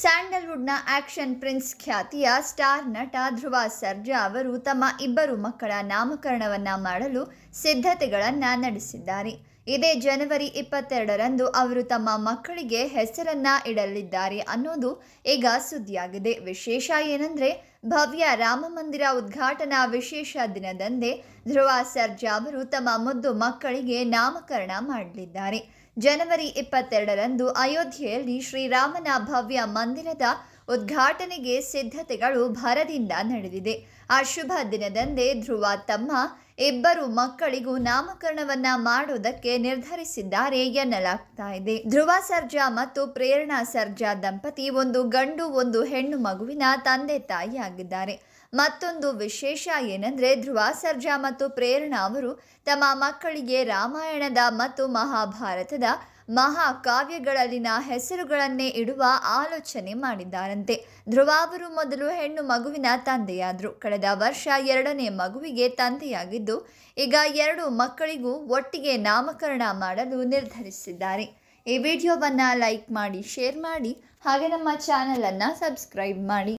ಸ್ಯಾಂಡಲ್ವುಡ್ನ action prince ಖ್ಯಾತಿಯ star ನಟ ಧ್ರುವ ಸರ್ಜಾ ಅವರು ತಮ್ಮ ಇಬ್ಬರು ಮಕ್ಕಳ ನಾಮಕರಣವನ್ನು ಮಾಡಲು ಸಿದ್ಧತೆಗಳನ್ನು ನಡೆಸಿದ್ದಾರೆ ಇದೇ ಜನವರಿ ಇಪ್ಪತ್ತೆರಡರಂದು ಅವರು ತಮ್ಮ ಮಕ್ಕಳಿಗೆ ಹೆಸರನ್ನ ಇಡಲಿದ್ದಾರೆ ಅನ್ನೋದು ಈಗ ಸುದ್ದಿಯಾಗಿದೆ ವಿಶೇಷ ಏನಂದ್ರೆ ಭವ್ಯ ರಾಮ ಮಂದಿರ ಉದ್ಘಾಟನಾ ವಿಶೇಷ ದಿನದಂದೇ ಧ್ರುವ ಸರ್ಜಾ ಅವರು ತಮ್ಮ ಮುದ್ದು ಮಕ್ಕಳಿಗೆ ನಾಮಕರಣ ಮಾಡಲಿದ್ದಾರೆ ಜನವರಿ ಇಪ್ಪತ್ತೆರಡರಂದು ಅಯೋಧ್ಯೆಯಲ್ಲಿ ಶ್ರೀರಾಮನ ಭವ್ಯ ಮಂದಿರದ ಉದ್ಘಾಟನೆಗೆ ಸಿದ್ಧತೆಗಳು ಭರದಿಂದ ನಡೆದಿದೆ ಆ ಶುಭ ದಿನದಂದೇ ಧ್ರುವ ತಮ್ಮ ಇಬ್ಬರು ಮಕ್ಕಳಿಗೂ ನಾಮಕರಣವನ್ನ ಮಾಡುವುದಕ್ಕೆ ನಿರ್ಧರಿಸಿದ್ದಾರೆ ಎನ್ನಲಾಗ್ತಾ ಇದೆ ಧ್ರುವ ಸರ್ಜಾ ಮತ್ತು ಪ್ರೇರಣಾ ಸರ್ಜಾ ದಂಪತಿ ಒಂದು ಗಂಡು ಒಂದು ಹೆಣ್ಣು ಮಗುವಿನ ತಂದೆ ತಾಯಿಯಾಗಿದ್ದಾರೆ ಮತ್ತೊಂದು ವಿಶೇಷ ಏನಂದ್ರೆ ಧ್ರುವ ಸರ್ಜಾ ಮತ್ತು ಪ್ರೇರಣಾ ಅವರು ತಮ್ಮ ಮಕ್ಕಳಿಗೆ ರಾಮಾಯಣದ ಮತ್ತು ಮಹಾಭಾರತದ ಮಹಾಕಾವ್ಯಗಳಲ್ಲಿನ ಹೆಸರುಗಳನ್ನೇ ಇಡುವ ಆಲೋಚನೆ ಮಾಡಿದ್ದಾರಂತೆ ಧ್ರುವಾವರು ಮೊದಲು ಹೆಣ್ಣು ಮಗುವಿನ ತಂದೆಯಾದರು ಕಳೆದ ವರ್ಷ ಎರಡನೇ ಮಗುವಿಗೆ ತಂದೆಯಾಗಿದ್ದು ಈಗ ಎರಡು ಮಕ್ಕಳಿಗೂ ಒಟ್ಟಿಗೆ ನಾಮಕರಣ ಮಾಡಲು ನಿರ್ಧರಿಸಿದ್ದಾರೆ ಈ ವಿಡಿಯೋವನ್ನು ಲೈಕ್ ಮಾಡಿ ಶೇರ್ ಮಾಡಿ ಹಾಗೆ ನಮ್ಮ ಚಾನಲನ್ನು ಸಬ್ಸ್ಕ್ರೈಬ್ ಮಾಡಿ